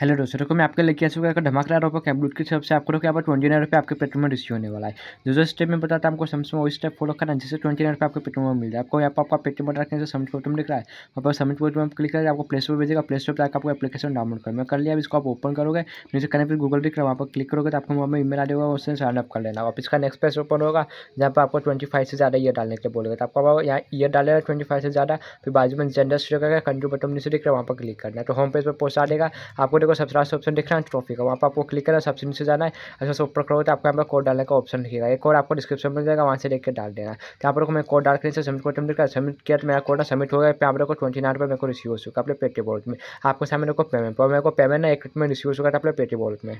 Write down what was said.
hello दोस्तों देखो मैं आपके लेके आ चुका है धमाकेदार ऑफर कैमरूट की सबसे आपको देखो यहाँ पर ट्वेंटी नाइन रुपये आपके पेट्रोल में रिसीव होने वाला है जो जो स्टेप में बताता है आपको सैमसंग वो स्टेप फॉलो करना है जिससे ट्वेंटी नाइन रुपये आपके पेट्रोल में मिल जाए आपको यहाँ पर आपका पेट्रोल बटन रखने से समिट में दिख रहा है वहाँ पर समिट में क्लिक करेगा आपको प्ले स्टोर भेजेगा प्ले स्टोर पर आपको एप्लीकेशन डाउनलोड करना कर लिया इसको आप ओपन करोगे नीचे कनेक्ट गूगल दिख रहा है वहाँ पर क्लिक करोगे तो आपको वहाँ पर ई मेल आएगा उससे साइन अप कर लेना आप इसका नेक्स्ट पेज ओपन होगा जहाँ पर आपको ट्वेंटी फाइव से ज़्यादा ईयर डालने के बोलेगा तो आपको यहाँ ईयर डाले ट्वेंटी फाइव से ज़्यादा फिर बाजू में जेंडर स्टोर करके कंट्री बटन नीचे दिख रहा है वहाँ पर क्लिक करना है तो होम पेज पर पोस्ट आ देगा आपको देखो सबसे लास्ट ऑप्शन दिख रहा है ट्रॉफी का वहाँ पर आपको क्लिक करना सबसे नीचे जाना है अच्छा सब ऊपर करो तो आपको यहाँ पर कोड डालने का ऑप्शन लिखेगा एक कोड आपको डिस्क्रिप्शन मिल जाएगा वहाँ से देख के डाल देना है तो यहाँ पर मैं कोड डाल के नीचे सबमिट सबमिट दिखा सबमिट किया तो मेरा कोड ना सबमिट हो गया पे आप लोग को ट्वेंटी नाइन रुपये मेरे को रिसीव हो चुका अपने पेटी वॉलेट में आपको सामने को पेमेंट मेरे को पेमेंट ना एक में रिसीव हो चुका था अपने पेटी वॉलेट में